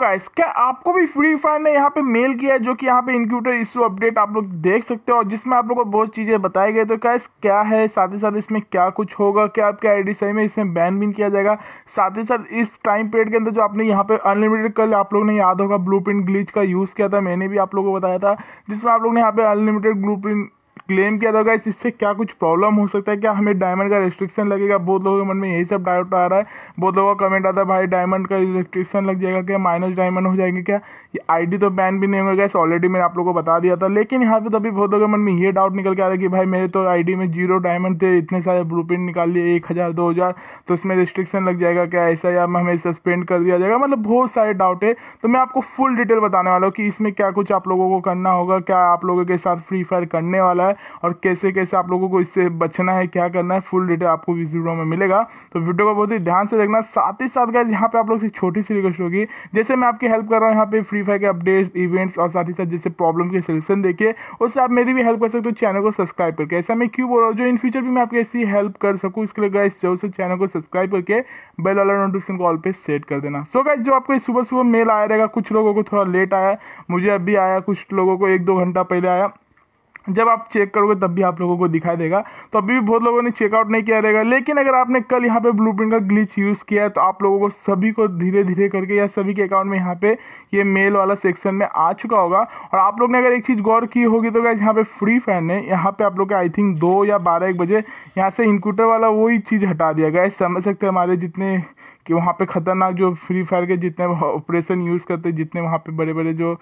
guys क्या आपको भी फ्री फायर ने यहाँ पे मेल किया है जो कि यहाँ पे इनक्यूटर इशू अपडेट आप लोग देख सकते हो और जिसमें आप लोगों को बहुत चीज़ें बताई गई तो गाइस क्या है साथ ही साथ इसमें क्या कुछ होगा क्या आपके आईडी सही में इसमें बैन बीन किया जाएगा साथ ही साथ इस टाइम पीरियड के अंदर जो आपने यहाँ पे अनलिमिटेड कल आप लोग ने याद होगा ब्लू ग्लिच का यूज़ किया था मैंने भी आप लोगों को बताया था जिसमें आप लोग ने यहाँ पर अनलिमिटेड ब्लू क्लेम किया था गाइस इससे क्या कुछ प्रॉब्लम हो सकता है क्या हमें डायमंड का रेस्ट्रिक्शन लगेगा बहुत लोगों के मन में यही सब डाउट आ रहा है बहुत लोगों का कमेंट आता है भाई डायमंड का रेस्ट्रिक्शन लग जाएगा क्या माइनस डायमंड हो जाएंगे क्या ये आईडी तो बैन भी नहीं होगा गाइस ऑलरेडी मैंने आप लोगों को बता दिया था लेकिन यहाँ पर तभी बहुत लोगों के मन में ये डाउट निकल के आ रहा है कि भाई मेरे तो आई में जीरो डायमंड थे इतने सारे ब्लू निकाल लिए एक हज़ार दो हज़ार तो इसमें रिस्ट्रिक्शन लग जाएगा क्या ऐसा या हमें सस्पेंड कर दिया जाएगा मतलब बहुत सारे डाउट है तो मैं आपको फुल डिटेल बताने वाला हूँ कि इसमें क्या कुछ आप लोगों को करना होगा क्या आप लोगों के साथ फ्री फायर करने वाला है और कैसे कैसे आप लोगों को इससे बचना है क्या करना है फुल डिटेल आपको इस वीडियो में मिलेगा तो वीडियो को बहुत ही ध्यान से देखना साथ ही साथ गाइज यहाँ पे आप लोग से छोटी सी रिक्वेस्ट होगी जैसे मैं आपकी हेल्प कर रहा हूँ यहाँ पे फ्री फायर के अपडेट्स इवेंट्स और साथ ही साथ जैसे प्रॉब्लम के सोल्यूशन देखिए उससे आप मेरी भी हेल्प कर सकते हो चैनल को सब्सक्राइब करके ऐसा मैं क्यों बोल रहा हूँ जो इन फ्यूचर भी मैं आपकी ऐसी हेल्प कर सकूँ इसके लिए गाइज जो चैनल को सब्सक्राइब करके बेल वाला नोटिफिकेशन कॉल पर सेट कर देना सो गाइज जो आपको सुबह सुबह मेल आया रहेगा कुछ लोगों को थोड़ा लेट आया मुझे अभी आया कुछ लोगों को एक दो घंटा पहले आया जब आप चेक करोगे तब भी आप लोगों को दिखाई देगा तो अभी भी बहुत लोगों ने चेकआउट नहीं किया रहेगा लेकिन अगर आपने कल यहाँ पे ब्लू का ग्लिच यूज़ किया है तो आप लोगों को सभी को धीरे धीरे करके या सभी के अकाउंट में यहाँ पे ये मेल वाला सेक्शन में आ चुका होगा और आप लोग ने अगर एक चीज़ गौर की होगी तो गैस यहाँ पे फ्री फायर ने यहाँ पर आप लोग आई थिंक दो या बारह एक बजे यहाँ से इनकूटर वाला वही चीज़ हटा दिया गया समझ सकते हैं हमारे जितने कि वहाँ पे ख़तरनाक जो फ्री फायर के जितने ऑपरेशन यूज़ करते जितने वहाँ पे बड़े बड़े जो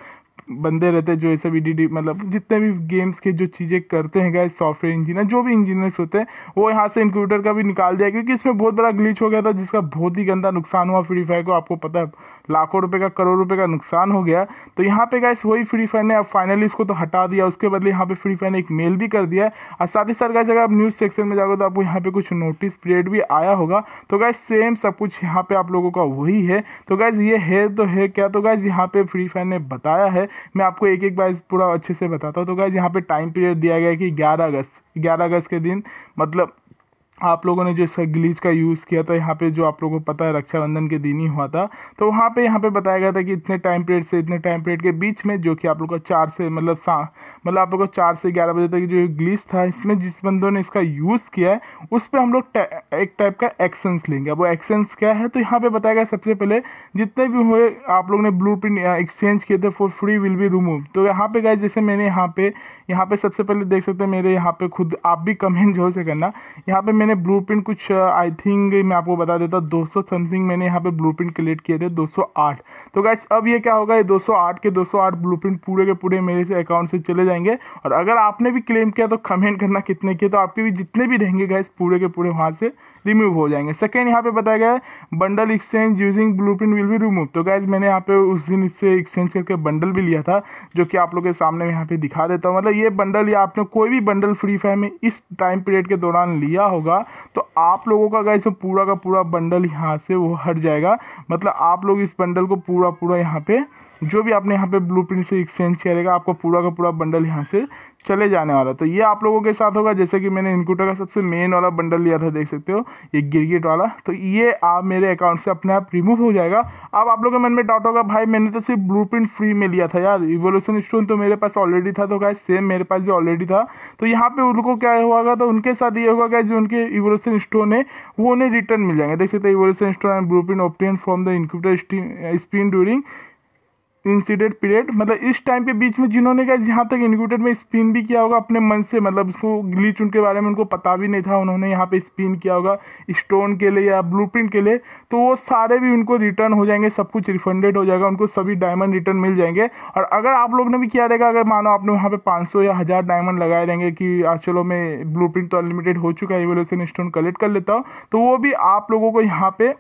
बंदे रहते हैं जो ऐसे भी डी मतलब जितने भी गेम्स के जो चीज़ें करते हैं गाइस सॉफ्टवेयर इंजीनियर जो भी इंजीनियर्स होते हैं वो यहाँ से इंक्यूटर का भी निकाल दिया क्योंकि इसमें बहुत बड़ा ग्लिच हो गया था जिसका बहुत ही गंदा नुकसान हुआ फ्री फायर को आपको पता है लाखों रुपए का करोड़ रुपए का नुकसान हो गया तो यहाँ पे गैस वही फ्री फायर ने अब फाइनली इसको तो हटा दिया उसके बदले यहाँ पे फ्री फायर ने एक मेल भी कर दिया और साथ ही साथ गैस अगर आप न्यूज़ सेक्शन में जाओगे तो आपको यहाँ पे कुछ नोटिस पीरियड भी आया होगा तो गैस सेम सब कुछ यहाँ पे आप लोगों का वही है तो गैस ये है तो है क्या तो गैस यहाँ पे फ्री फायर ने बताया है मैं आपको एक एक बार पूरा अच्छे से बताता हूँ तो गैस यहाँ पे टाइम पीरियड दिया गया कि ग्यारह अगस्त ग्यारह अगस्त के दिन मतलब आप लोगों ने जो इसका ग्लीच का यूज़ किया था यहाँ पे जो आप लोगों को पता है रक्षाबंधन के दिन ही हुआ था तो वहाँ पे यहाँ पे बताया गया था कि इतने टाइम पीरियड से इतने टाइम पीरियड के बीच में जो कि आप लोगों का चार से मतलब सा मतलब आप लोगों को चार से ग्यारह बजे तक जो ग्लीच था इसमें जिस बंदों ने इसका यूज़ किया है उस पर हम लोग टा, एक टाइप का एक्शंस लेंगे वो एक्शंस क्या है तो यहाँ पर बताया गया सबसे पहले जितने भी हुए आप लोग ने ब्लू एक्सचेंज किए थे for free will be remove तो यहाँ पर गए जैसे मैंने यहाँ पे यहाँ पे सबसे पहले देख सकते हैं मेरे यहाँ पर खुद आप भी कमेंट जो से करना यहाँ पर मैंने ब्लू कुछ आई uh, थिंक मैं आपको बता देता हूँ सौ समथिंग मैंने यहाँ पे ब्लू क्रिएट किए थे 208 तो गैस अब ये क्या होगा ये 208 के 208 ब्लूप्रिंट पूरे के पूरे मेरे से अकाउंट से चले जाएंगे और अगर आपने भी क्लेम किया तो कमेंट करना कितने किए तो आपके भी जितने भी रहेंगे गैस पूरे के पूरे वहाँ से रिमूव हो जाएंगे सेकेंड यहाँ पे बताया गया है bundle exchange using blueprint will be remove तो गैज मैंने यहाँ पे उस दिन इससे एक्सचेंज करके बंडल भी लिया था जो कि आप लोग के सामने यहाँ पे दिखा देता हूँ मतलब ये बंडल या आपने कोई भी बंडल फ्री फायर में इस टाइम पीरियड के दौरान लिया होगा होगा तो आप लोगों का गाइस पूरा का पूरा बंडल यहाँ से वो हट जाएगा मतलब आप लोग इस बंडल को पूरा पूरा यहाँ पे जो भी आपने यहाँ पे ब्लूप्रिंट से एक्सचेंज करेगा आपको पूरा का पूरा बंडल यहाँ से चले जाने वाला तो ये आप लोगों के साथ होगा जैसे कि मैंने इनकूटर का सबसे मेन वाला बंडल लिया था देख सकते हो ये गिरगिट वाला तो ये आप मेरे अकाउंट से अपने आप रिमूव हो जाएगा अब आप लोगों के मन में डाउट होगा भाई मैंने तो सिर्फ ब्लू फ्री में लिया था यार रिवोल्यूशन स्टोन तो मेरे पास ऑलरेडी था तो क्या सेम मेरे पास भी ऑलरेडी था तो यहाँ पर उनको क्या हुआ तो उनके साथ ये होगा क्या जो उनके इवोल्यूशन स्टोन है वो उन्हें रिटर्न मिल जाएंगे देख सकते हैं evolution stone and blueprint from the incubator spin during incident period मतलब इस टाइम के बीच में जिन्होंने क्या यहाँ तक इनक्यूटेड में स्पिन भी किया होगा अपने मन से मतलब उसको ग्लीच उनके बारे में उनको पता भी नहीं था उन्होंने यहाँ पे स्पिन किया होगा स्टोन के लिए या ब्लू के लिए तो वो सारे भी उनको रिटर्न हो जाएंगे सब कुछ रिफंडेड हो जाएगा उनको सभी डायमंड रिटर्न मिल जाएंगे और अगर आप लोग ने भी किया रहेगा अगर मानो आपने वहाँ पर पाँच या हज़ार डायमंड लगाए रहेंगे कि आज चलो मैं ब्लू तो अनलिमिटेड हो चुका है वो स्टोन कलेक्ट कर लेता हूँ तो वो भी आप लोगों को यहाँ पर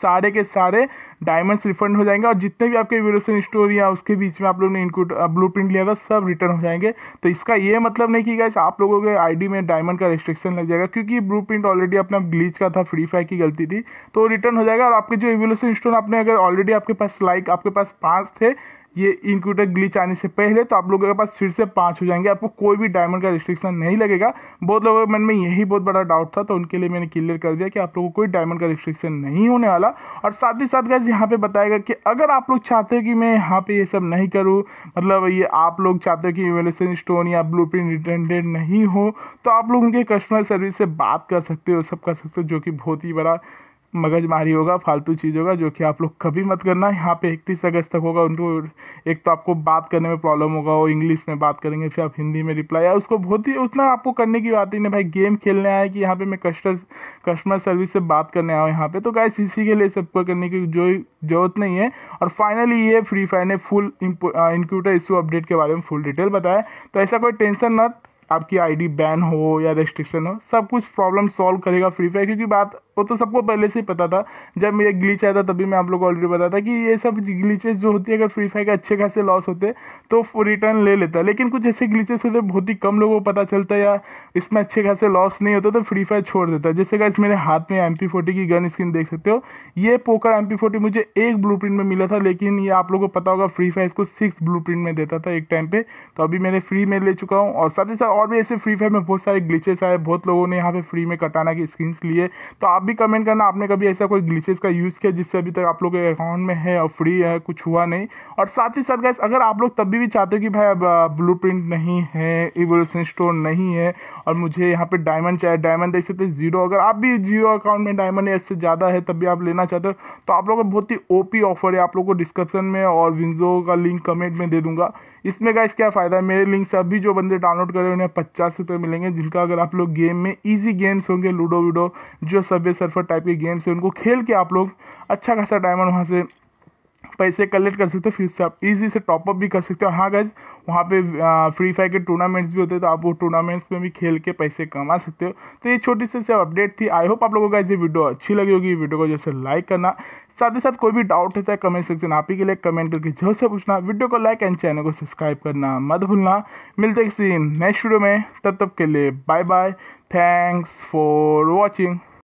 सारे के सारे डायमंड्स रिफंड हो जाएंगे और जितने भी आपके वीरोसन स्टोर या उसके बीच में आप लोगों ने इनको ब्लू प्रिंट लिया था सब रिटर्न हो जाएंगे तो इसका ये मतलब नहीं कि गैस आप लोगों के आईडी में डायमंड का रिस्ट्रिक्शन लग जाएगा क्योंकि ब्लू प्रिंट ऑलरेडी अपना ग्लीच का था फ्री फायर की गलती थी तो रिटर्न हो जाएगा और आपके जो एवोल्यूशन स्टोर आपने अगर ऑलरेडी आपके पास लाइक आपके पास पाँच थे ये इनक्यूटर ग्लिच आने से पहले तो आप लोगों के पास फिर से पाँच हो जाएंगे आपको कोई भी डायमंड का रिस्ट्रिक्शन नहीं लगेगा बहुत लोगों के मन में यही बहुत बड़ा डाउट था तो उनके लिए मैंने क्लियर कर दिया कि आप लोगों को कोई डायमंड का रिस्ट्रिक्शन नहीं होने वाला और साथ ही साथ गैस यहाँ पर बताएगा कि अगर आप लोग चाहते हो कि मैं यहाँ पर ये सब नहीं करूँ मतलब ये आप लोग चाहते हो कि इवेलेसन स्टोन या ब्लू रिटेंडेड नहीं हो तो आप लोग उनके कस्टमर सर्विस से बात कर सकते हो सब कर सकते हो जो कि बहुत ही बड़ा मगजमारी होगा फालतू चीज़ होगा जो कि आप लोग कभी मत करना यहाँ पे इकतीस अगस्त तक होगा उनको एक तो आपको बात करने में प्रॉब्लम होगा वो इंग्लिश में बात करेंगे फिर आप हिंदी में रिप्लाई या उसको बहुत ही उतना आपको करने की बात ही नहीं भाई गेम खेलने आए कि यहाँ पे मैं कस्टर कस्टमर सर्विस से बात करने आया यहाँ पर तो गाय इसी के लिए सबको करने की जो जरूरत नहीं है और फाइनली ये फ्री फायर ने फुल इंक्यूटर इशू अपडेट के बारे में फुल डिटेल बताया तो ऐसा कोई टेंशन न आपकी आईडी बैन हो या रेस्ट्रिक्शन हो सब कुछ प्रॉब्लम सॉल्व करेगा फ्री फायर क्योंकि बात वो तो सबको पहले से ही पता था जब मेरे ग्लीच आया था तभी मैं आप लोग को ऑलरेडी पता था कि ये सब ग्लीचेस जो होती है अगर फ्री फायर के अच्छे खासे लॉस होते तो रिटर्न ले लेता लेकिन कुछ ऐसे ग्लीचेस होते बहुत ही कम लोगों को पता चलता है या इसमें अच्छे खासे लॉस नहीं होता तो फ्री फायर छोड़ देता जैसे कि इस मेरे हाथ में एम की गन स्किन देख सकते हो ये पोकर एम मुझे एक ब्लू में मिला था लेकिन ये आप लोगों को पता होगा फ्री फायर इसको सिक्स ब्लू में देता था एक टाइम पर तो अभी मैंने फ्री में ले चुका हूँ और साथ ही साथ और भी ऐसे फ्री फायर में बहुत सारे ग्लिचेस आए बहुत लोगों ने यहाँ पे फ्री में कटाना की स्किन्स लिए तो आप भी कमेंट करना आपने कभी ऐसा कोई ग्लिचेस का यूज़ किया जिससे अभी तक आप लोग के अकाउंट में है और फ्री है कुछ हुआ नहीं और साथ ही साथ गैस अगर आप लोग तब भी, चाहते हो कि भाई अब ब्लू नहीं है इवोल्यूशन स्टोर नहीं है और मुझे यहाँ पर डायमंड चाहिए डायमंड देख सकते जीरो अगर आप भी जियो अकाउंट में डायमंड इससे ज़्यादा है तब भी आप लेना चाहते हो तो आप लोगों का बहुत ही ओ ऑफर है आप लोग को डिस्क्रिप्शन में और विंजो का लिंक कमेंट में दे दूंगा इसमें गैस क्या फ़ायदा है मेरे लिंक से अभी जो बंदे डाउनलोड करें हैं उन्हें पचास रुपये मिलेंगे जिनका अगर आप लोग गेम में ईजी गेम्स होंगे लूडो वूडो जो सबे सर्फर टाइप के गेम्स हैं उनको खेल के आप लोग अच्छा खासा डायमंड वहाँ से पैसे कलेक्ट कर सकते हो फिर से आप ईजी से टॉपअप भी कर सकते हो हाँ गैज वहाँ पे फ्री फायर के टूर्नामेंट्स भी होते हैं तो आप वो टूर्नामेंट्स में भी खेल के पैसे कमा सकते हो तो ये छोटी सी सब अपडेट थी आई होप आप लोगों का ये वीडियो अच्छी लगी होगी वीडियो को जैसे लाइक करना साथ ही साथ कोई भी डाउट होता है कमेंट सेक्शन आप ही के लिए कमेंट करके जरूर से पूछना वीडियो को लाइक एंड चैनल को सब्सक्राइब करना मत भूलना मिलते किसी नेक्स्ट वीडियो में तब तक के लिए bye bye thanks for watching